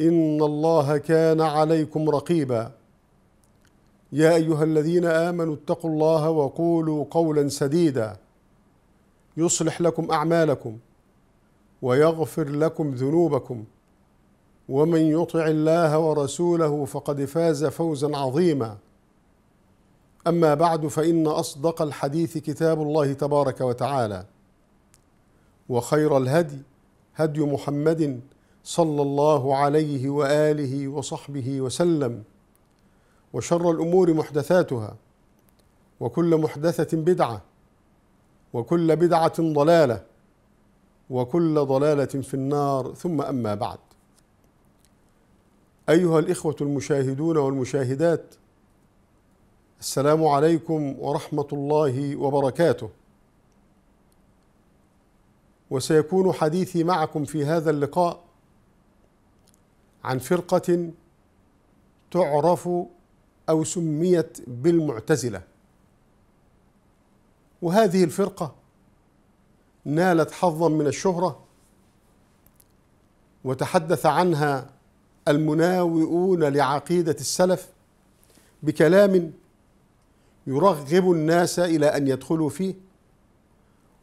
إن الله كان عليكم رقيبا يا أيها الذين آمنوا اتقوا الله وقولوا قولا سديدا يصلح لكم أعمالكم ويغفر لكم ذنوبكم ومن يطع الله ورسوله فقد فاز فوزا عظيما أما بعد فإن أصدق الحديث كتاب الله تبارك وتعالى وخير الهدي هدي محمد صلى الله عليه واله وصحبه وسلم وشر الامور محدثاتها وكل محدثه بدعه وكل بدعه ضلاله وكل ضلاله في النار ثم اما بعد ايها الاخوه المشاهدون والمشاهدات السلام عليكم ورحمه الله وبركاته وسيكون حديثي معكم في هذا اللقاء عن فرقة تعرف أو سميت بالمعتزلة وهذه الفرقة نالت حظا من الشهرة وتحدث عنها المناوئون لعقيدة السلف بكلام يرغب الناس إلى أن يدخلوا فيه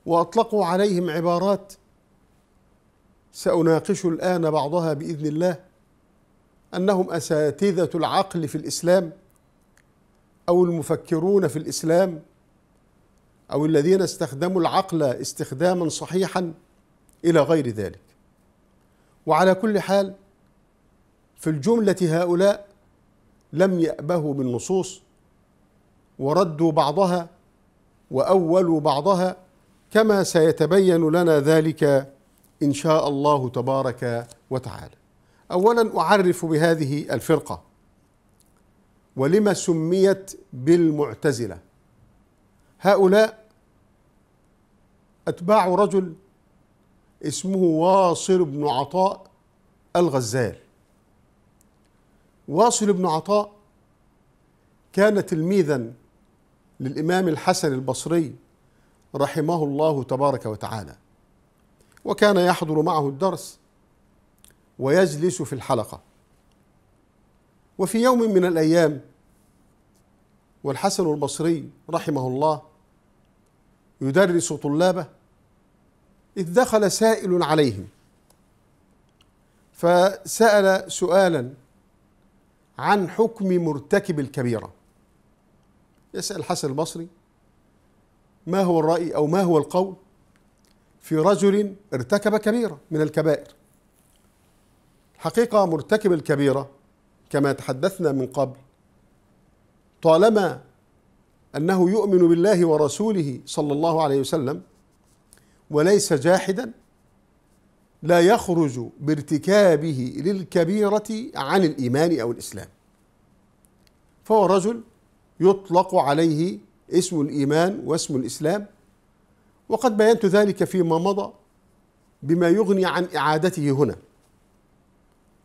وأطلقوا عليهم عبارات سأناقش الآن بعضها بإذن الله انهم اساتذه العقل في الاسلام او المفكرون في الاسلام او الذين استخدموا العقل استخداما صحيحا الى غير ذلك وعلى كل حال في الجمله هؤلاء لم يابهوا بالنصوص وردوا بعضها واولوا بعضها كما سيتبين لنا ذلك ان شاء الله تبارك وتعالى اولا اعرف بهذه الفرقه ولما سميت بالمعتزله هؤلاء اتباع رجل اسمه واصل بن عطاء الغزال واصل بن عطاء كان تلميذا للامام الحسن البصري رحمه الله تبارك وتعالى وكان يحضر معه الدرس ويجلس في الحلقة وفي يوم من الأيام والحسن البصري رحمه الله يدرس طلابه إذ دخل سائل عليهم فسأل سؤالا عن حكم مرتكب الكبيرة يسأل الحسن البصري ما هو الرأي أو ما هو القول في رجل ارتكب كبيرة من الكبائر حقيقة مرتكب الكبيرة كما تحدثنا من قبل طالما أنه يؤمن بالله ورسوله صلى الله عليه وسلم وليس جاحدا لا يخرج بارتكابه للكبيرة عن الإيمان أو الإسلام فهو رجل يطلق عليه اسم الإيمان واسم الإسلام وقد بينت ذلك فيما مضى بما يغني عن إعادته هنا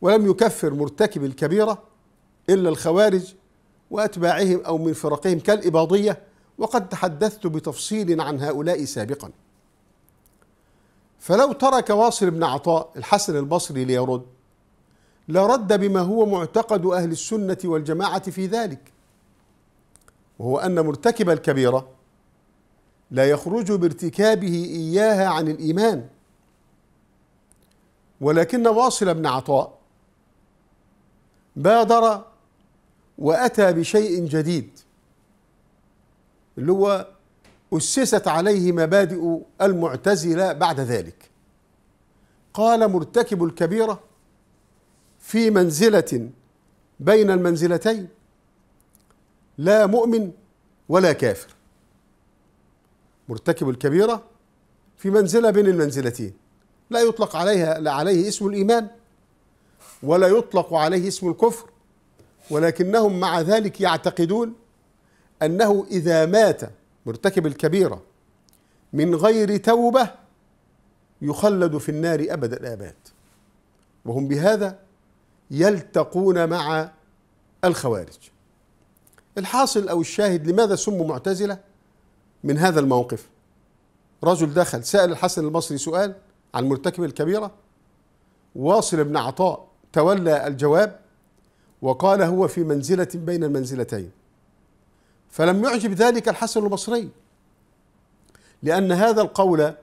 ولم يكفر مرتكب الكبيرة إلا الخوارج وأتباعهم أو من فرقهم كالإباضية وقد تحدثت بتفصيل عن هؤلاء سابقا فلو ترك واصل بن عطاء الحسن البصري ليرد لرد بما هو معتقد أهل السنة والجماعة في ذلك وهو أن مرتكب الكبيرة لا يخرج بارتكابه إياها عن الإيمان ولكن واصل بن عطاء بادر واتى بشيء جديد اللي هو اسست عليه مبادئ المعتزله بعد ذلك قال مرتكب الكبيره في منزله بين المنزلتين لا مؤمن ولا كافر مرتكب الكبيره في منزله بين المنزلتين لا يطلق عليها لا عليه اسم الايمان ولا يطلق عليه اسم الكفر ولكنهم مع ذلك يعتقدون انه اذا مات مرتكب الكبيره من غير توبه يخلد في النار ابد الاباد وهم بهذا يلتقون مع الخوارج الحاصل او الشاهد لماذا سموا معتزله من هذا الموقف رجل دخل سال الحسن البصري سؤال عن مرتكب الكبيره واصل بن عطاء تولى الجواب وقال هو في منزلة بين المنزلتين فلم يعجب ذلك الحسن البصري لأن هذا القول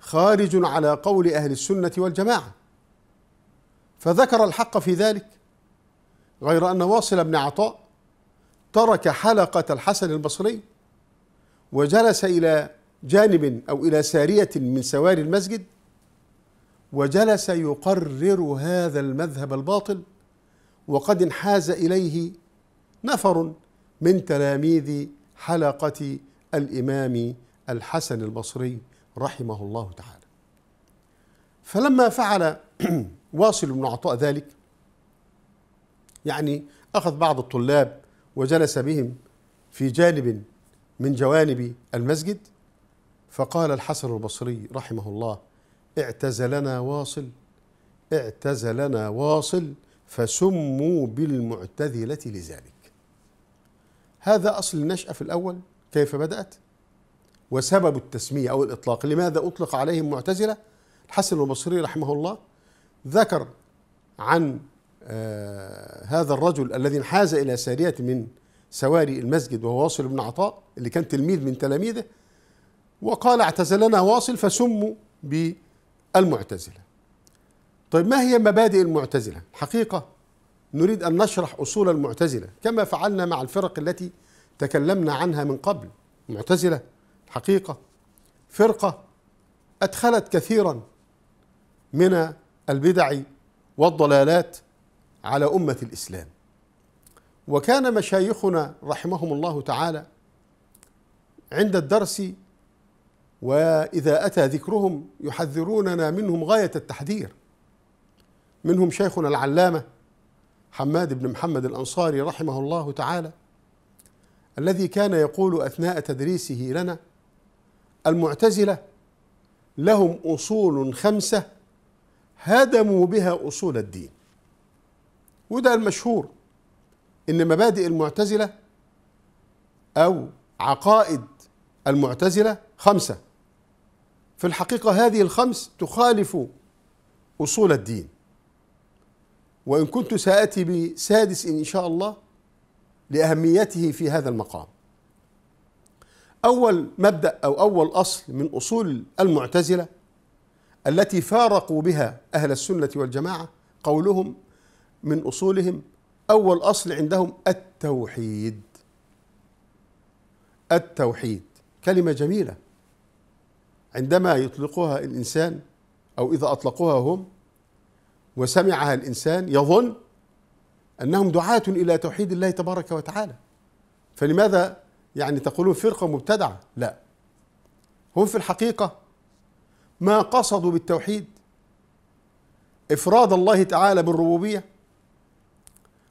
خارج على قول أهل السنة والجماعة فذكر الحق في ذلك غير أن واصل بن عطاء ترك حلقة الحسن البصري وجلس إلى جانب أو إلى سارية من سواري المسجد وجلس يقرر هذا المذهب الباطل وقد انحاز اليه نفر من تلاميذ حلقه الامام الحسن البصري رحمه الله تعالى فلما فعل واصل بن عطاء ذلك يعني اخذ بعض الطلاب وجلس بهم في جانب من جوانب المسجد فقال الحسن البصري رحمه الله اعتزلنا واصل اعتزلنا واصل فسموا بالمعتزلة لذلك هذا أصل النشأة في الأول كيف بدأت وسبب التسمية أو الإطلاق لماذا أطلق عليهم معتزلة الحسن البصري رحمه الله ذكر عن آه هذا الرجل الذي انحاز إلى سارية من سواري المسجد وهو واصل بن عطاء اللي كان تلميذ من تلاميذه وقال اعتزلنا واصل فسموا ب المعتزلة طيب ما هي مبادئ المعتزلة الحقيقة نريد أن نشرح أصول المعتزلة كما فعلنا مع الفرق التي تكلمنا عنها من قبل المعتزلة الحقيقة فرقة أدخلت كثيرا من البدع والضلالات على أمة الإسلام وكان مشايخنا رحمهم الله تعالى عند الدرس واذا اتى ذكرهم يحذروننا منهم غايه التحذير منهم شيخنا العلامه حماد بن محمد الانصاري رحمه الله تعالى الذي كان يقول اثناء تدريسه لنا المعتزله لهم اصول خمسه هدموا بها اصول الدين وده المشهور ان مبادئ المعتزله او عقائد المعتزله خمسه في الحقيقة هذه الخمس تخالف أصول الدين وإن كنت سآتي بسادس إن شاء الله لأهميته في هذا المقام أول مبدأ أو أول أصل من أصول المعتزلة التي فارقوا بها أهل السنة والجماعة قولهم من أصولهم أول أصل عندهم التوحيد التوحيد كلمة جميلة عندما يطلقها الإنسان أو إذا أطلقوها هم وسمعها الإنسان يظن أنهم دعاة إلى توحيد الله تبارك وتعالى فلماذا يعني تقولون فرقة مبتدعة لا هم في الحقيقة ما قصدوا بالتوحيد إفراد الله تعالى بالربوبية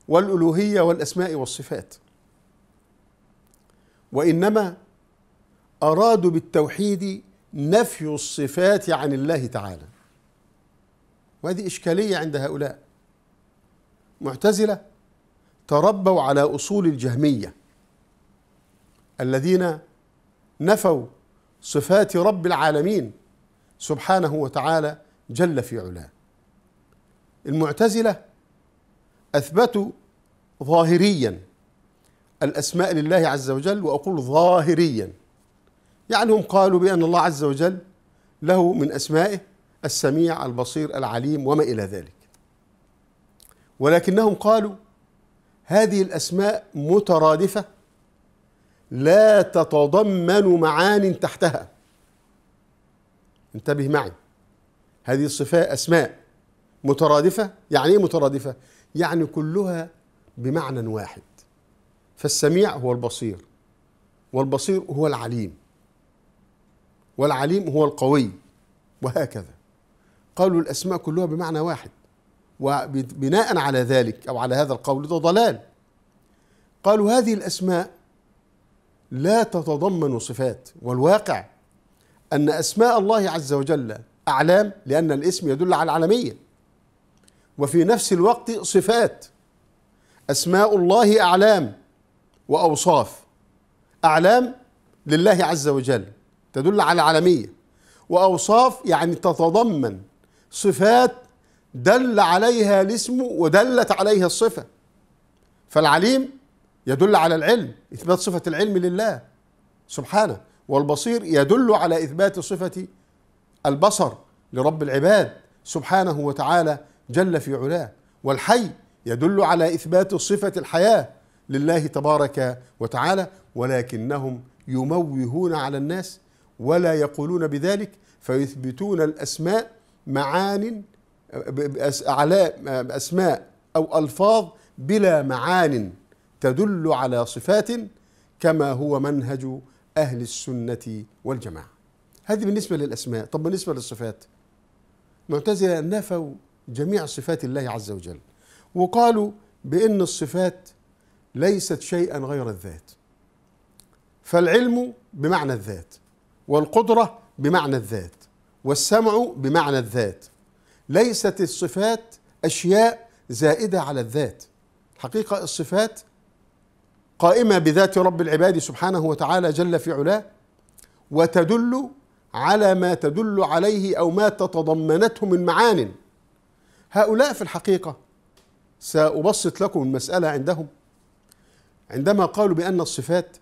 والألوهية والأسماء والصفات وإنما أرادوا بالتوحيد نفي الصفات عن الله تعالى وهذه إشكالية عند هؤلاء معتزلة تربوا على أصول الجهمية الذين نفوا صفات رب العالمين سبحانه وتعالى جل في علاه المعتزلة أثبتوا ظاهريا الأسماء لله عز وجل وأقول ظاهريا يعني هم قالوا بأن الله عز وجل له من أسمائه السميع البصير العليم وما إلى ذلك ولكنهم قالوا هذه الأسماء مترادفة لا تتضمن معان تحتها انتبه معي هذه الصفات أسماء مترادفة يعني إيه مترادفة؟ يعني كلها بمعنى واحد فالسميع هو البصير والبصير هو العليم والعليم هو القوي وهكذا قالوا الأسماء كلها بمعنى واحد وبناء على ذلك أو على هذا القول ده ضلال قالوا هذه الأسماء لا تتضمن صفات والواقع أن أسماء الله عز وجل أعلام لأن الاسم يدل على العالمية وفي نفس الوقت صفات أسماء الله أعلام وأوصاف أعلام لله عز وجل تدل على العالمية وأوصاف يعني تتضمن صفات دل عليها الاسم ودلت عليها الصفة فالعليم يدل على العلم إثبات صفة العلم لله سبحانه والبصير يدل على إثبات صفة البصر لرب العباد سبحانه وتعالى جل في علاه والحي يدل على إثبات صفة الحياة لله تبارك وتعالى ولكنهم يموهون على الناس ولا يقولون بذلك فيثبتون الأسماء معان على أسماء أو ألفاظ بلا معان تدل على صفات كما هو منهج أهل السنة والجماعة هذه بالنسبة للأسماء طب بالنسبة للصفات معتزلة نفوا جميع صفات الله عز وجل وقالوا بأن الصفات ليست شيئا غير الذات فالعلم بمعنى الذات والقدرة بمعنى الذات والسمع بمعنى الذات ليست الصفات أشياء زائدة على الذات حقيقة الصفات قائمة بذات رب العباد سبحانه وتعالى جل في علاه وتدل على ما تدل عليه أو ما تتضمنته من معان هؤلاء في الحقيقة سأبسط لكم المسألة عندهم عندما قالوا بأن الصفات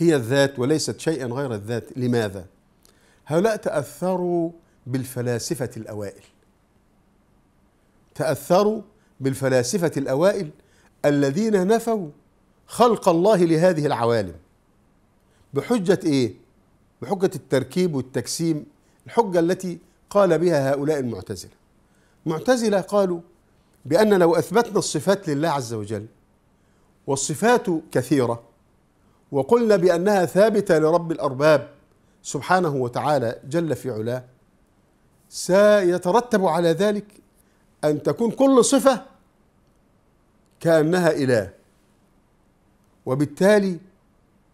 هي الذات وليست شيئا غير الذات لماذا هؤلاء تاثروا بالفلاسفه الاوائل تاثروا بالفلاسفه الاوائل الذين نفوا خلق الله لهذه العوالم بحجه ايه بحجه التركيب والتجسيم الحجه التي قال بها هؤلاء المعتزله معتزله قالوا بان لو اثبتنا الصفات لله عز وجل والصفات كثيره وقلنا بأنها ثابتة لرب الأرباب سبحانه وتعالى جل في علاه سيترتب على ذلك أن تكون كل صفة كأنها إله وبالتالي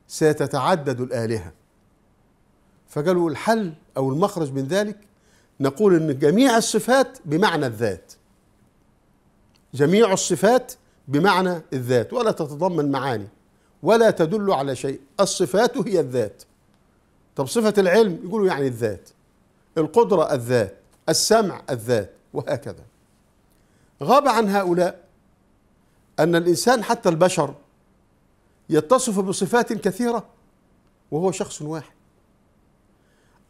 ستتعدد الآلهة فقالوا الحل أو المخرج من ذلك نقول أن جميع الصفات بمعنى الذات جميع الصفات بمعنى الذات ولا تتضمن معاني ولا تدل على شيء الصفات هي الذات طب صفة العلم يقولوا يعني الذات القدرة الذات السمع الذات وهكذا غاب عن هؤلاء أن الإنسان حتى البشر يتصف بصفات كثيرة وهو شخص واحد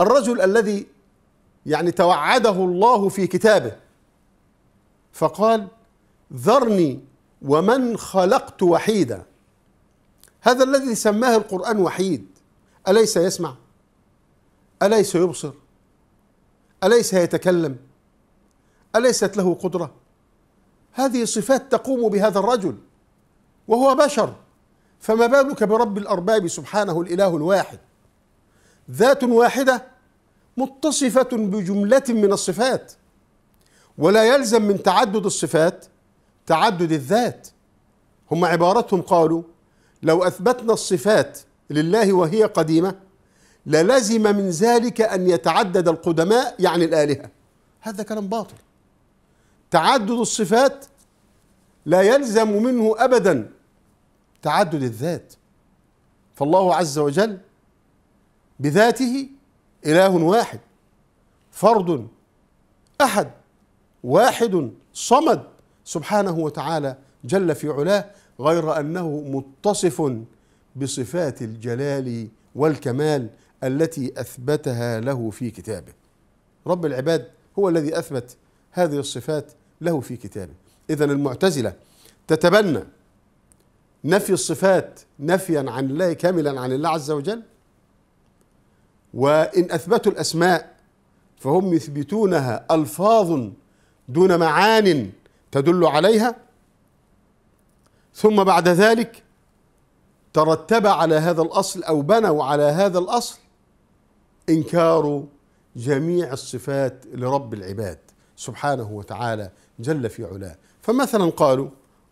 الرجل الذي يعني توعده الله في كتابه فقال ذرني ومن خلقت وحيدا هذا الذي سماه القرآن وحيد أليس يسمع؟ أليس يبصر؟ أليس يتكلم؟ أليست له قدرة؟ هذه صفات تقوم بهذا الرجل وهو بشر فما بالك برب الأرباب سبحانه الإله الواحد ذات واحدة متصفة بجملة من الصفات ولا يلزم من تعدد الصفات تعدد الذات هم عبارتهم قالوا لو اثبتنا الصفات لله وهي قديمه للزم من ذلك ان يتعدد القدماء يعني الالهه هذا كلام باطل تعدد الصفات لا يلزم منه ابدا تعدد الذات فالله عز وجل بذاته اله واحد فرد احد واحد صمد سبحانه وتعالى جل في علاه غير انه متصف بصفات الجلال والكمال التي اثبتها له في كتابه. رب العباد هو الذي اثبت هذه الصفات له في كتابه. اذا المعتزله تتبنى نفي الصفات نفيا عن الله كاملا عن الله عز وجل وان اثبتوا الاسماء فهم يثبتونها الفاظ دون معان تدل عليها ثم بعد ذلك ترتب على هذا الاصل او بنوا على هذا الاصل انكار جميع الصفات لرب العباد سبحانه وتعالى جل في علاه فمثلا قالوا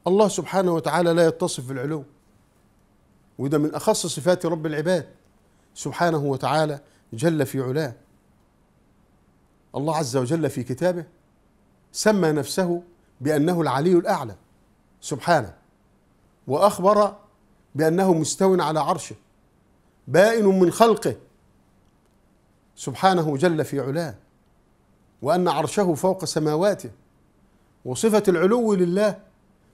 الله سبحانه وتعالى لا يتصف بالعلو وده من اخص صفات رب العباد سبحانه وتعالى جل في علاه الله عز وجل في كتابه سمى نفسه بانه العلي الاعلى سبحانه واخبر بانه مستو على عرشه بائن من خلقه سبحانه جل في علاه وان عرشه فوق سماواته وصفه العلو لله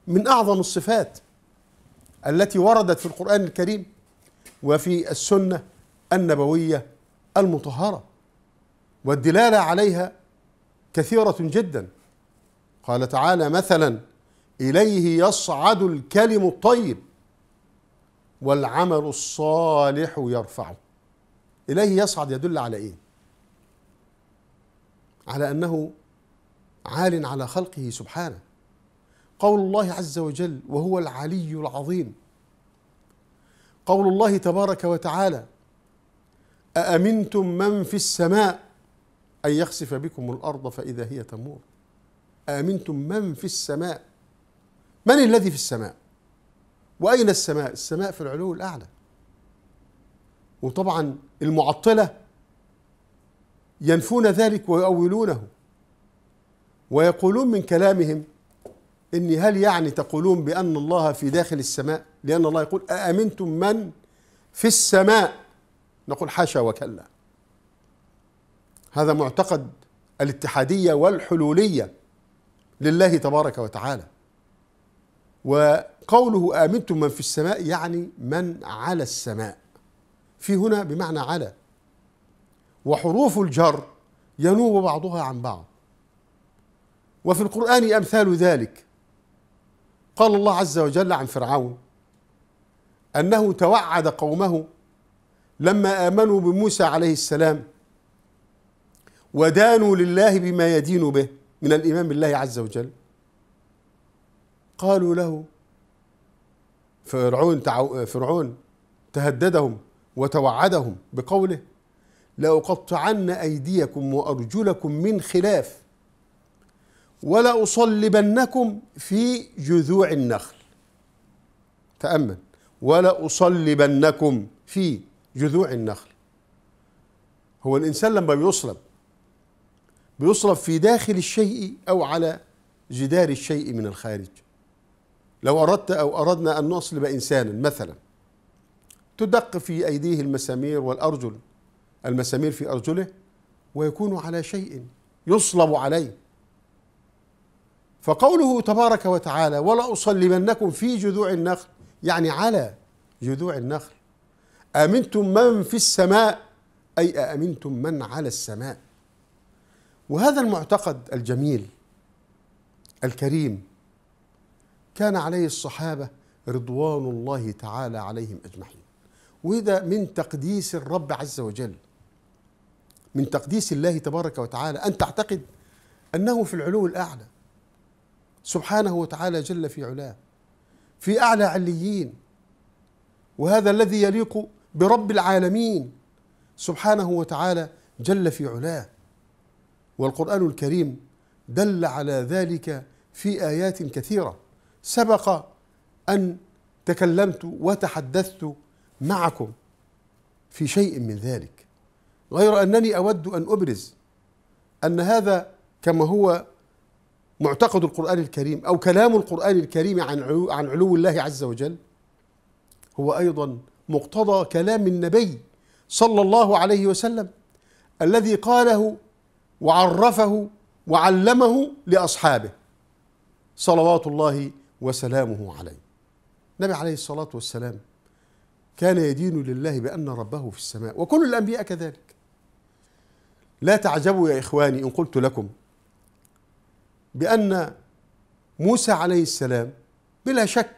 من اعظم الصفات التي وردت في القران الكريم وفي السنه النبويه المطهره والدلاله عليها كثيره جدا قال تعالى مثلا اليه يصعد الكلم الطيب والعمل الصالح يرفعه اليه يصعد يدل على ايه على انه عال على خلقه سبحانه قول الله عز وجل وهو العلي العظيم قول الله تبارك وتعالى أأمنتم من في السماء أن يخسف بكم الأرض فإذا هي تمور أأمنتم من في السماء من الذي في السماء واين السماء السماء في العلو الاعلى وطبعا المعطله ينفون ذلك ويؤولونه ويقولون من كلامهم اني هل يعني تقولون بان الله في داخل السماء لان الله يقول اامنتم من في السماء نقول حاشا وكلا هذا معتقد الاتحاديه والحلوليه لله تبارك وتعالى وقوله آمنتم من في السماء يعني من على السماء في هنا بمعنى على وحروف الجر ينوب بعضها عن بعض وفي القرآن أمثال ذلك قال الله عز وجل عن فرعون أنه توعد قومه لما آمنوا بموسى عليه السلام ودانوا لله بما يدين به من الايمان بالله عز وجل قالوا له فرعون فرعون تهددهم وتوعدهم بقوله لأقطعن أيديكم وأرجلكم من خلاف ولأصلبنكم في جذوع النخل تأمل ولأصلبنكم في جذوع النخل هو الإنسان لما بيصلب بيصلب في داخل الشيء أو على جدار الشيء من الخارج لو أردت أو أردنا أن نصلب إنسانا مثلا تدق في أيديه المسامير والأرجل المسامير في أرجله ويكون على شيء يصلب عليه فقوله تبارك وتعالى ولا أصلبنكم في جذوع النخل يعني على جذوع النخل أمنتم من في السماء أي أأمنتم من على السماء وهذا المعتقد الجميل الكريم كان عليه الصحابه رضوان الله تعالى عليهم اجمعين وده من تقديس الرب عز وجل من تقديس الله تبارك وتعالى ان تعتقد انه في العلو الاعلى سبحانه وتعالى جل في علاه في اعلى عليين وهذا الذي يليق برب العالمين سبحانه وتعالى جل في علاه والقران الكريم دل على ذلك في ايات كثيره سبق أن تكلمت وتحدثت معكم في شيء من ذلك غير أنني أود أن أبرز أن هذا كما هو معتقد القرآن الكريم أو كلام القرآن الكريم عن علو, عن علو الله عز وجل هو أيضا مقتضى كلام النبي صلى الله عليه وسلم الذي قاله وعرفه وعلمه لأصحابه صلوات الله وسلامه عليه النبي عليه الصلاة والسلام كان يدين لله بأن ربه في السماء وكل الأنبياء كذلك لا تعجبوا يا إخواني إن قلت لكم بأن موسى عليه السلام بلا شك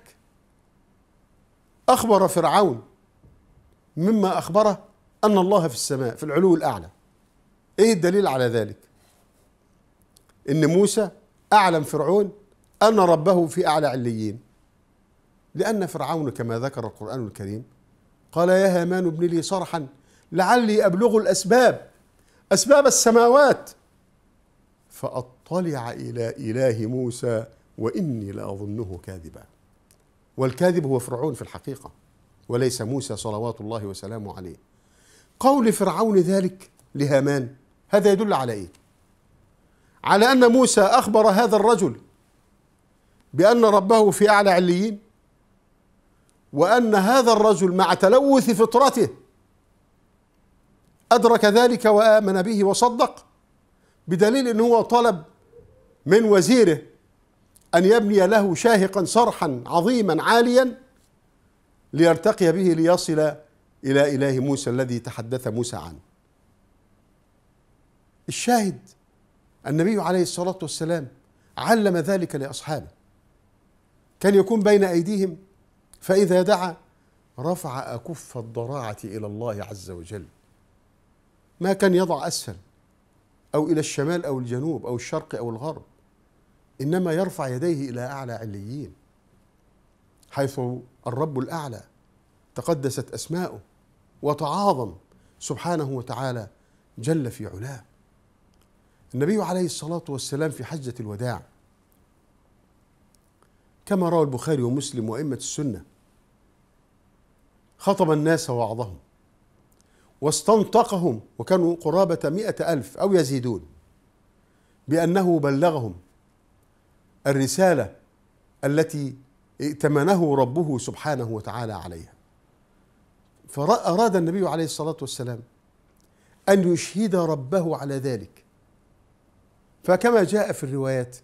أخبر فرعون مما أخبره أن الله في السماء في العلو الأعلى إيه الدليل على ذلك إن موسى أعلم فرعون أن ربه في أعلى عليين لأن فرعون كما ذكر القرآن الكريم قال يا هامان ابن لي صرحا لعلي أبلغ الأسباب أسباب السماوات فأطلع إلى إله موسى وإني لأظنه كاذبا والكاذب هو فرعون في الحقيقة وليس موسى صلوات الله وسلامه عليه قول فرعون ذلك لهامان هذا يدل على إيه على أن موسى أخبر هذا الرجل بأن ربه في أعلى عليين وأن هذا الرجل مع تلوث فطرته أدرك ذلك وآمن به وصدق بدليل أنه هو طلب من وزيره أن يبني له شاهقا صرحا عظيما عاليا ليرتقي به ليصل إلى إله موسى الذي تحدث موسى عنه الشاهد النبي عليه الصلاة والسلام علم ذلك لأصحابه كان يكون بين أيديهم فإذا دعا رفع أكف الضراعة إلى الله عز وجل ما كان يضع أسفل أو إلى الشمال أو الجنوب أو الشرق أو الغرب إنما يرفع يديه إلى أعلى عليين حيث الرب الأعلى تقدست أسماؤه وتعاظم سبحانه وتعالى جل في علاه النبي عليه الصلاة والسلام في حجة الوداع كما روى البخاري ومسلم وأئمة السنة خطب الناس ووعظهم واستنطقهم وكانوا قرابة مئة ألف أو يزيدون بأنه بلغهم الرسالة التي ائتمنه ربه سبحانه وتعالى عليها فأراد النبي عليه الصلاة والسلام أن يشهد ربه على ذلك فكما جاء في الروايات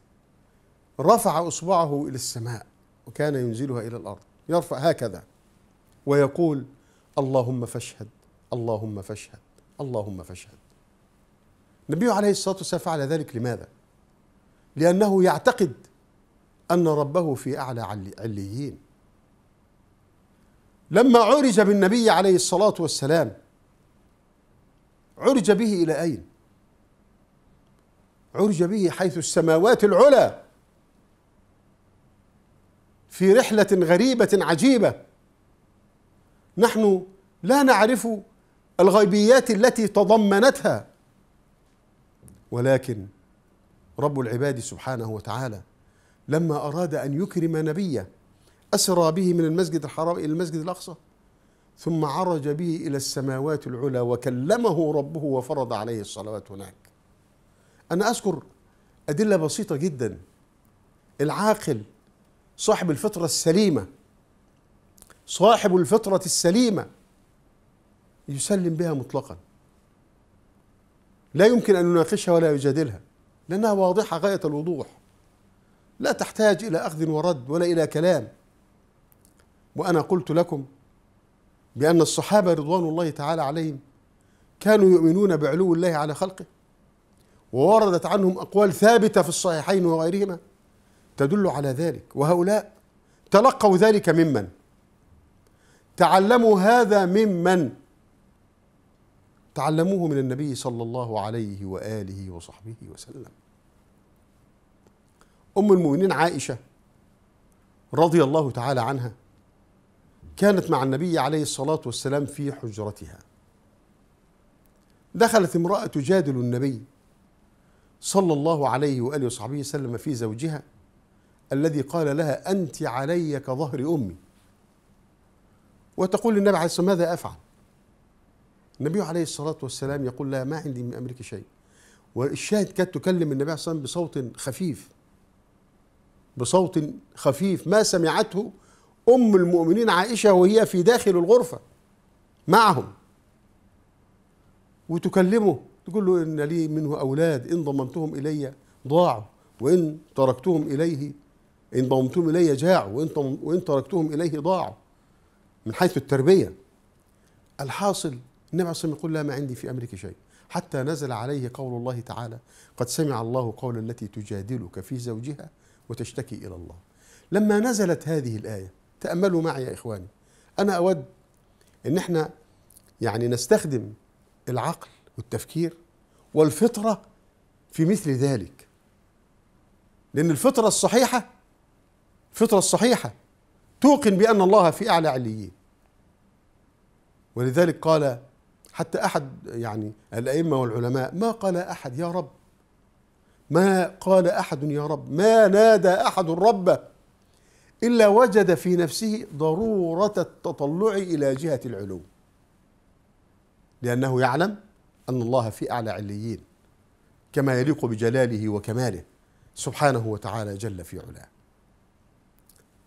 رفع اصبعه الى السماء وكان ينزلها الى الارض يرفع هكذا ويقول اللهم فاشهد اللهم فاشهد اللهم فاشهد النبي عليه الصلاه والسلام فعل ذلك لماذا لانه يعتقد ان ربه في اعلى عليين لما عرج بالنبي عليه الصلاه والسلام عرج به الى اين عرج به حيث السماوات العلى في رحله غريبه عجيبه نحن لا نعرف الغيبيات التي تضمنتها ولكن رب العباد سبحانه وتعالى لما اراد ان يكرم نبيه اسرى به من المسجد الحرام الى المسجد الاقصى ثم عرج به الى السماوات العلى وكلمه ربه وفرض عليه الصلوات هناك انا اذكر ادله بسيطه جدا العاقل صاحب الفطرة السليمة صاحب الفطرة السليمة يسلم بها مطلقا لا يمكن أن يناقشها ولا يجادلها لأنها واضحة غاية الوضوح لا تحتاج إلى أخذ ورد ولا إلى كلام وأنا قلت لكم بأن الصحابة رضوان الله تعالى عليهم كانوا يؤمنون بعلو الله على خلقه ووردت عنهم أقوال ثابتة في الصحيحين وغيرهما تدل على ذلك وهؤلاء تلقوا ذلك ممن تعلموا هذا ممن تعلموه من النبي صلى الله عليه واله وصحبه وسلم ام المؤمنين عائشه رضي الله تعالى عنها كانت مع النبي عليه الصلاه والسلام في حجرتها دخلت امراه تجادل النبي صلى الله عليه واله وصحبه وسلم في زوجها الذي قال لها أنت علي كظهر أمي وتقول للنبي عليه الصلاة ماذا أفعل النبي عليه الصلاة والسلام يقول لها ما عندي من أمرك شيء والشاهد كانت تكلم النبي عليه الصلاة والسلام بصوت خفيف بصوت خفيف ما سمعته أم المؤمنين عائشة وهي في داخل الغرفة معهم وتكلمه تقول له إن لي منه أولاد إن ضممتهم إلي ضاعوا وإن تركتهم إليه إن ضممتم إلي جاعوا وإن, وإن تركتهم إليه ضاعوا من حيث التربية الحاصل النبي عليه الصلاة والسلام يقول لا ما عندي في أمرك شيء حتى نزل عليه قول الله تعالى قد سمع الله قول التي تجادلك في زوجها وتشتكي إلى الله لما نزلت هذه الآية تأملوا معي يا إخواني أنا أود أن احنا يعني نستخدم العقل والتفكير والفطرة في مثل ذلك لأن الفطرة الصحيحة الفطرة الصحيحة توقن بأن الله في أعلى عليين ولذلك قال حتى أحد يعني الأئمة والعلماء ما قال أحد يا رب ما قال أحد يا رب ما نادى أحد ربه إلا وجد في نفسه ضرورة التطلع إلى جهة العلو لأنه يعلم أن الله في أعلى عليين كما يليق بجلاله وكماله سبحانه وتعالى جل في علاه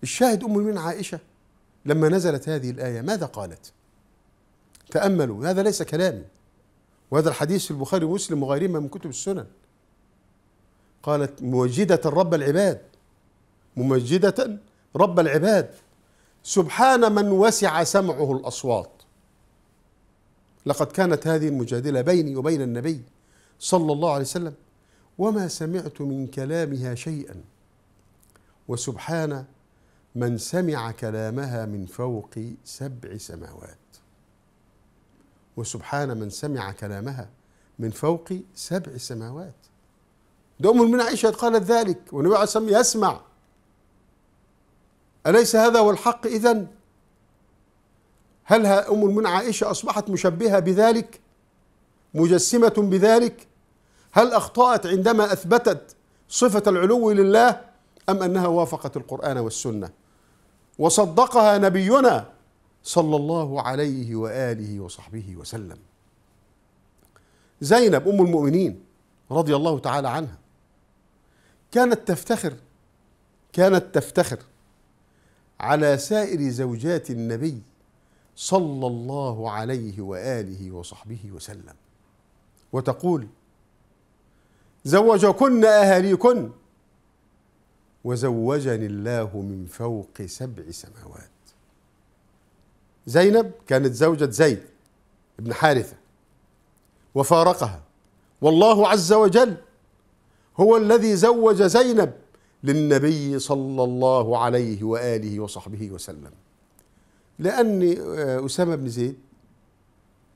الشاهد أم المؤمنين عائشة لما نزلت هذه الآية ماذا قالت تأملوا هذا ليس كلامي وهذا الحديث في البخاري ومسلم وغيرهما من كتب السنن قالت موجدة رب العباد ممجدة رب العباد سبحان من وسع سمعه الأصوات لقد كانت هذه المجادلة بيني وبين النبي صلى الله عليه وسلم وما سمعت من كلامها شيئا وسبحان من سمع كلامها من فوق سبع سماوات وسبحان من سمع كلامها من فوق سبع سماوات ده أم المؤمنين عائشة قالت ذلك والنبي عليه الصلاة والسلام يسمع أليس هذا هو الحق إذن هل أم المؤمنين عائشة أصبحت مشبهة بذلك مجسمة بذلك هل أخطأت عندما أثبتت صفة العلو لله أم أنها وافقت القرآن والسنة وصدقها نبينا صلى الله عليه وآله وصحبه وسلم زينب أم المؤمنين رضي الله تعالى عنها كانت تفتخر كانت تفتخر على سائر زوجات النبي صلى الله عليه واله وصحبه وسلم وتقول زوجكن اهاليكن وزوجني الله من فوق سبع سماوات زينب كانت زوجة زيد بن حارثة وفارقها والله عز وجل هو الذي زوج زينب للنبي صلى الله عليه وآله وصحبه وسلم لأن آه، أسامة بن زيد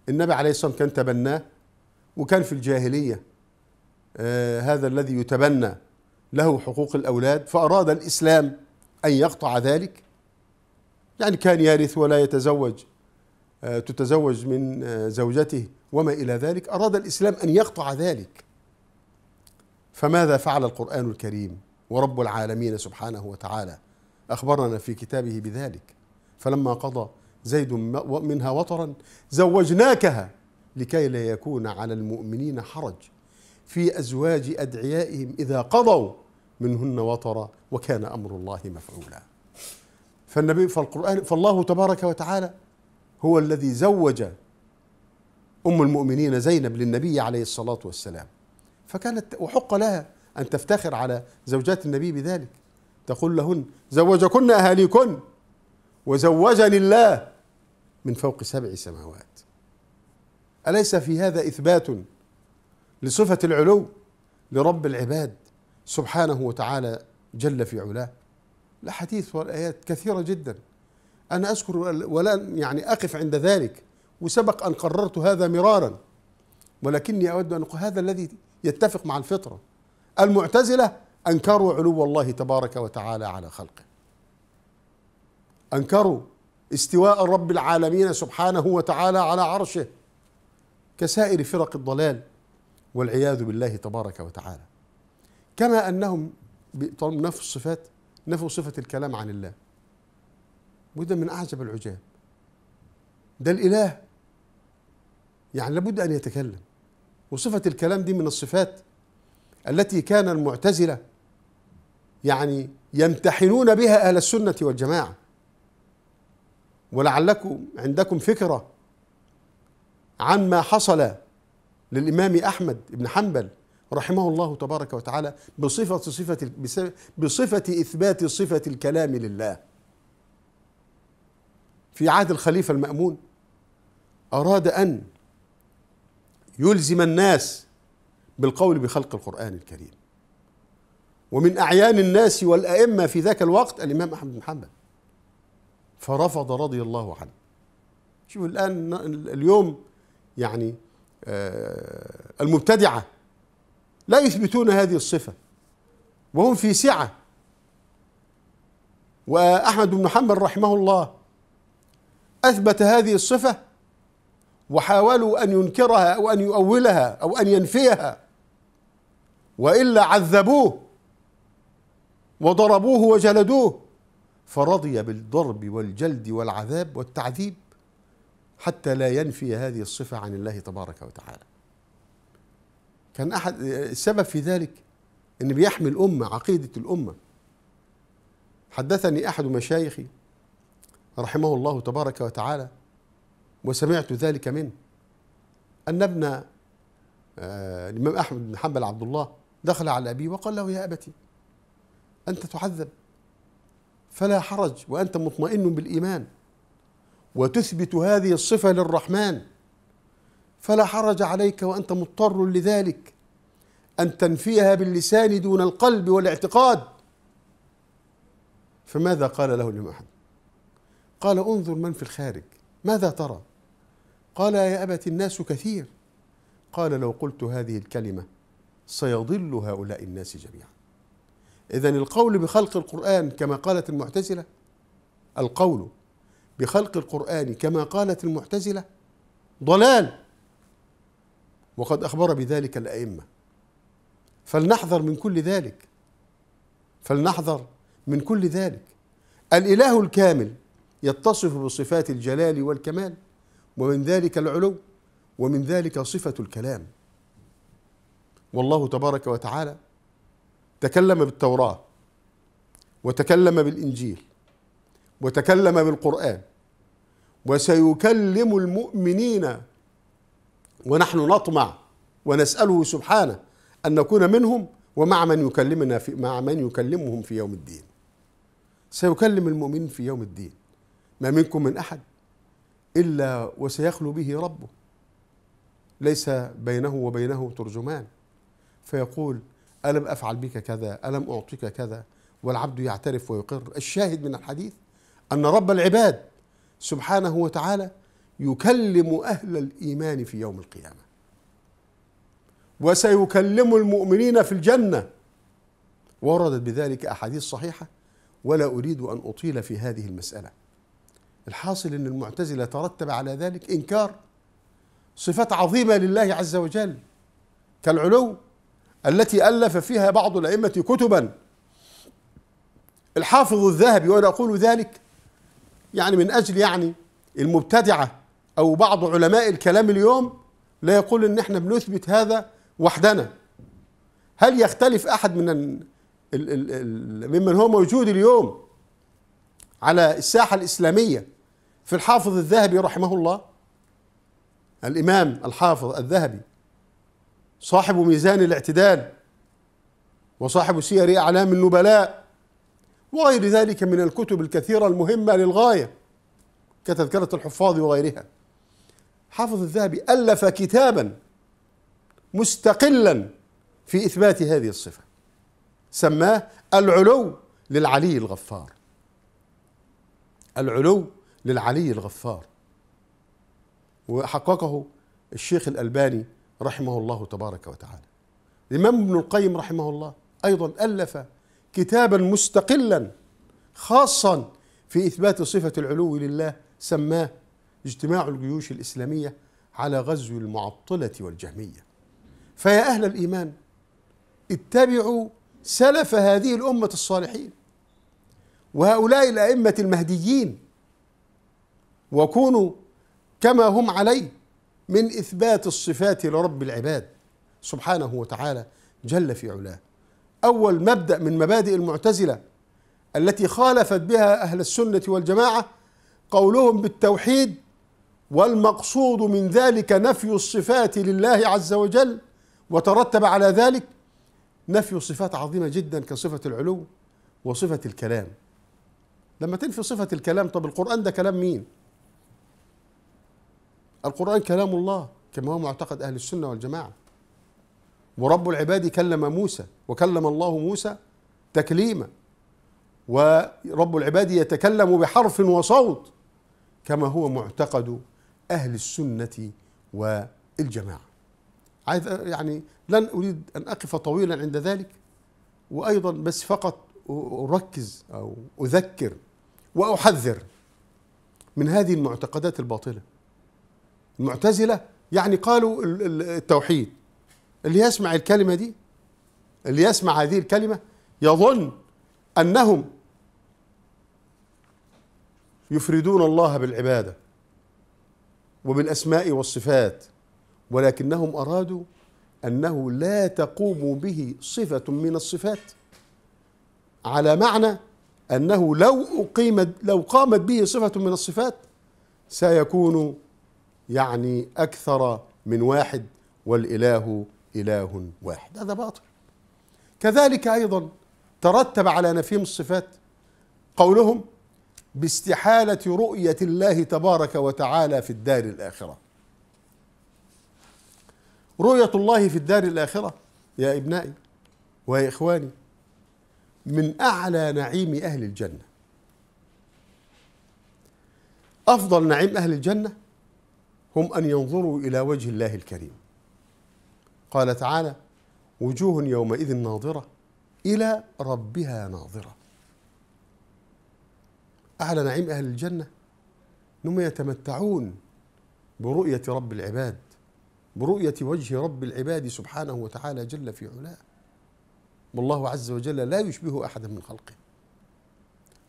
النبي عليه الصلاة والسلام كان تبناه وكان في الجاهلية آه، هذا الذي يتبنى له حقوق الأولاد فأراد الإسلام أن يقطع ذلك يعني كان يرث ولا يتزوج آه، تتزوج من آه، زوجته وما إلى ذلك أراد الإسلام أن يقطع ذلك فماذا فعل القرآن الكريم ورب العالمين سبحانه وتعالى أخبرنا في كتابه بذلك فلما قضى زيد منها وطرا زوجناكها لكي لا يكون على المؤمنين حرج في أزواج أدعيائهم إذا قضوا منهن وطرا وكان امر الله مفعولا فالنبي فالقران فالله تبارك وتعالى هو الذي زوج ام المؤمنين زينب للنبي عليه الصلاه والسلام فكانت وحق لها ان تفتخر على زوجات النبي بذلك تقول لهن زوجكن اهاليكن وزوجني الله من فوق سبع سماوات اليس في هذا اثبات لصفه العلو لرب العباد سبحانه وتعالى جل في علاه الأحاديث والآيات كثيرة جدا أنا أذكر ولا يعني أقف عند ذلك وسبق أن قررت هذا مرارا ولكني أود أن أقول هذا الذي يتفق مع الفطرة المعتزلة أنكروا علو الله تبارك وتعالى على خلقه أنكروا استواء رب العالمين سبحانه وتعالى على عرشه كسائر فرق الضلال والعياذ بالله تبارك وتعالى كما أنهم طالما نفوا الصفات نفوا صفة الكلام عن الله وده من أعجب العجاب ده الإله يعني لابد أن يتكلم وصفة الكلام دي من الصفات التي كان المعتزلة يعني يمتحنون بها أهل السنة والجماعة ولعلكم عندكم فكرة عن ما حصل للإمام أحمد بن حنبل رحمه الله تبارك وتعالى بصفة صفة بصفة إثبات صفة الكلام لله في عهد الخليفة المأمون أراد أن يلزم الناس بالقول بخلق القرآن الكريم ومن أعيان الناس والأئمة في ذاك الوقت الإمام أحمد بن حنبل فرفض رضي الله عنه شوف الآن اليوم يعني آه، المبتدعة لا يثبتون هذه الصفة وهم في سعة وأحمد بن محمد رحمه الله أثبت هذه الصفة وحاولوا أن ينكرها أو أن يؤولها أو أن ينفيها وإلا عذبوه وضربوه وجلدوه فرضي بالضرب والجلد والعذاب والتعذيب حتى لا ينفي هذه الصفة عن الله تبارك وتعالى كان احد السبب في ذلك ان بيحمي الامه عقيده الامه حدثني احد مشايخي رحمه الله تبارك وتعالى وسمعت ذلك منه ان ابن آه الامام احمد بن حنبل عبد الله دخل على ابيه وقال له يا ابتي انت تعذب فلا حرج وانت مطمئن بالايمان وتثبت هذه الصفه للرحمن فلا حرج عليك وأنت مضطر لذلك أن تنفيها باللسان دون القلب والاعتقاد فماذا قال له الإمام أحمد قال انظر من في الخارج ماذا ترى قال يا أبت الناس كثير قال لو قلت هذه الكلمة سيضل هؤلاء الناس جميعا إذا القول بخلق القرآن كما قالت المعتزلة القول بخلق القرآن كما قالت المعتزلة ضلال وقد أخبر بذلك الأئمة فلنحذر من كل ذلك فلنحذر من كل ذلك الإله الكامل يتصف بصفات الجلال والكمال ومن ذلك العلو ومن ذلك صفة الكلام والله تبارك وتعالى تكلم بالتوراة وتكلم بالإنجيل وتكلم بالقرآن وسيكلم المؤمنين ونحن نطمع ونسأله سبحانه أن نكون منهم ومع من يكلمنا في مع من يكلمهم في يوم الدين سيكلم المؤمنين في يوم الدين ما منكم من أحد إلا وسيخلو به ربه ليس بينه وبينه ترجمان فيقول ألم أفعل بك كذا ألم أعطيك كذا والعبد يعترف ويقر الشاهد من الحديث أن رب العباد سبحانه وتعالى يكلم اهل الايمان في يوم القيامه وسيكلم المؤمنين في الجنه وردت بذلك احاديث صحيحه ولا اريد ان اطيل في هذه المساله الحاصل ان المعتزله ترتب على ذلك انكار صفات عظيمه لله عز وجل كالعلو التي الف فيها بعض الائمه كتبا الحافظ الذهبي وانا اقول ذلك يعني من اجل يعني المبتدعه او بعض علماء الكلام اليوم لا يقول ان احنا بنثبت هذا وحدنا هل يختلف احد من الـ الـ الـ ممن هو موجود اليوم على الساحه الاسلاميه في الحافظ الذهبي رحمه الله الامام الحافظ الذهبي صاحب ميزان الاعتدال وصاحب سير اعلام النبلاء وغير ذلك من الكتب الكثيره المهمه للغايه كتذكره الحفاظ وغيرها حافظ الذهبي ألف كتابا مستقلا في إثبات هذه الصفة سماه العلو للعلي الغفار العلو للعلي الغفار وحققه الشيخ الألباني رحمه الله تبارك وتعالى الإمام ابن القيم رحمه الله أيضا ألف كتابا مستقلا خاصا في إثبات صفة العلو لله سماه اجتماع الجيوش الإسلامية على غزو المعطلة والجهمية فيا أهل الإيمان اتبعوا سلف هذه الأمة الصالحين وهؤلاء الأئمة المهديين وكونوا كما هم عليه من إثبات الصفات لرب العباد سبحانه وتعالى جل في علاه أول مبدأ من مبادئ المعتزلة التي خالفت بها أهل السنة والجماعة قولهم بالتوحيد والمقصود من ذلك نفي الصفات لله عز وجل وترتب على ذلك نفي صفات عظيمه جدا كصفه العلو وصفه الكلام لما تنفي صفه الكلام طب القران ده كلام مين القران كلام الله كما هو معتقد اهل السنه والجماعه ورب العباد كلم موسى وكلم الله موسى تكليما ورب العباد يتكلم بحرف وصوت كما هو معتقد أهل السنة والجماعة عايز يعني لن أريد أن أقف طويلا عند ذلك وأيضا بس فقط أركز أو أذكر وأحذر من هذه المعتقدات الباطلة المعتزلة يعني قالوا التوحيد اللي يسمع الكلمة دي اللي يسمع هذه الكلمة يظن أنهم يفردون الله بالعبادة وبالاسماء والصفات ولكنهم ارادوا انه لا تقوم به صفه من الصفات على معنى انه لو اقيمت لو قامت به صفه من الصفات سيكون يعني اكثر من واحد والاله اله واحد هذا باطل كذلك ايضا ترتب على نفيم الصفات قولهم باستحالة رؤية الله تبارك وتعالى في الدار الآخرة رؤية الله في الدار الآخرة يا ابنائي ويا إخواني من أعلى نعيم أهل الجنة أفضل نعيم أهل الجنة هم أن ينظروا إلى وجه الله الكريم قال تعالى وجوه يومئذ ناظرة إلى ربها ناظرة أعلى نعيم أهل الجنة أنهم يتمتعون برؤية رب العباد برؤية وجه رب العباد سبحانه وتعالى جل في علاه والله عز وجل لا يشبه أحدا من خلقه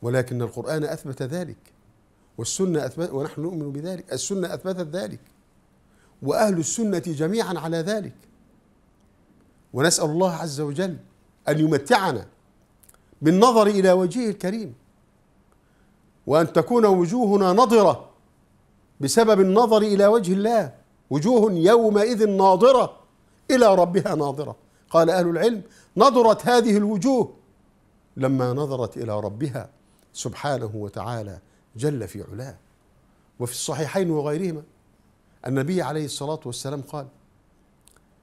ولكن القرآن أثبت ذلك والسنة أثبت ونحن نؤمن بذلك السنة أثبتت ذلك وأهل السنة جميعا على ذلك ونسأل الله عز وجل أن يمتعنا بالنظر إلى وجهه الكريم وأن تكون وجوهنا نضرة بسبب النظر إلى وجه الله وجوه يومئذ ناضرة إلى ربها ناظرة قال أهل العلم نظرت هذه الوجوه لما نظرت إلى ربها سبحانه وتعالى جل في علاه وفي الصحيحين وغيرهما النبي عليه الصلاة والسلام قال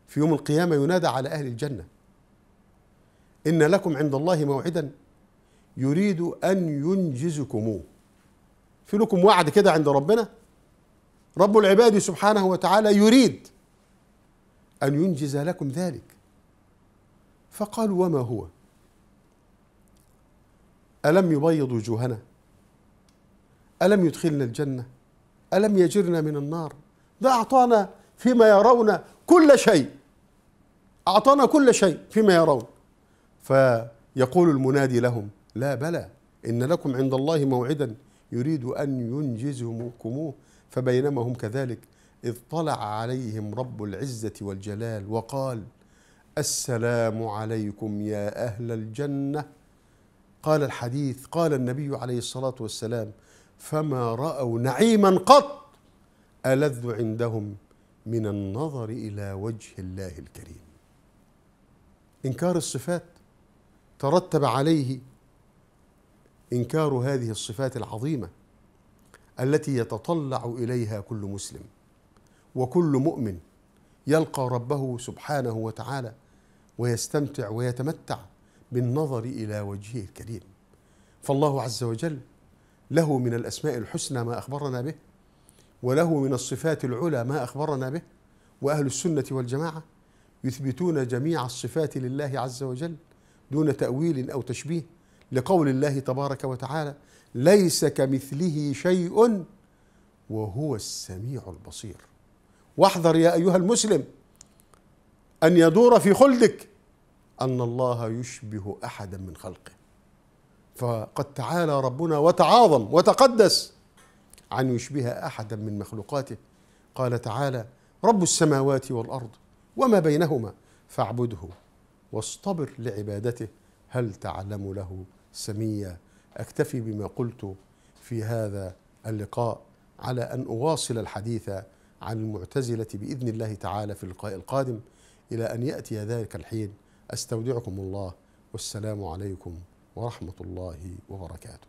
في يوم القيامة ينادى على أهل الجنة إن لكم عند الله موعدا يريد أن ينجزكموه في لكم وعد كده عند ربنا رب العباد سبحانه وتعالى يريد أن ينجز لكم ذلك فقالوا وما هو ألم يبيض وجوهنا ألم يدخلنا الجنة ألم يجرنا من النار ده أعطانا فيما يرون كل شيء أعطانا كل شيء فيما يرون فيقول المنادي لهم لا بلى إن لكم عند الله موعدا يريد أن ينجزهمكموه فبينما هم كذلك إذ طلع عليهم رب العزة والجلال وقال السلام عليكم يا أهل الجنة قال الحديث قال النبي عليه الصلاة والسلام فما رأوا نعيما قط ألذ عندهم من النظر إلى وجه الله الكريم إنكار الصفات ترتب عليه انكار هذه الصفات العظيمه التي يتطلع اليها كل مسلم وكل مؤمن يلقى ربه سبحانه وتعالى ويستمتع ويتمتع بالنظر الى وجهه الكريم فالله عز وجل له من الاسماء الحسنى ما اخبرنا به وله من الصفات العلى ما اخبرنا به واهل السنه والجماعه يثبتون جميع الصفات لله عز وجل دون تاويل او تشبيه لقول الله تبارك وتعالى ليس كمثله شيء وهو السميع البصير واحذر يا ايها المسلم ان يدور في خلدك ان الله يشبه احدا من خلقه فقد تعالى ربنا وتعاظم وتقدس عن يشبه احدا من مخلوقاته قال تعالى رب السماوات والارض وما بينهما فاعبده واصطبر لعبادته هل تعلم له سمية أكتفي بما قلت في هذا اللقاء على أن أواصل الحديث عن المعتزلة بإذن الله تعالى في اللقاء القادم إلى أن يأتي ذلك الحين أستودعكم الله والسلام عليكم ورحمة الله وبركاته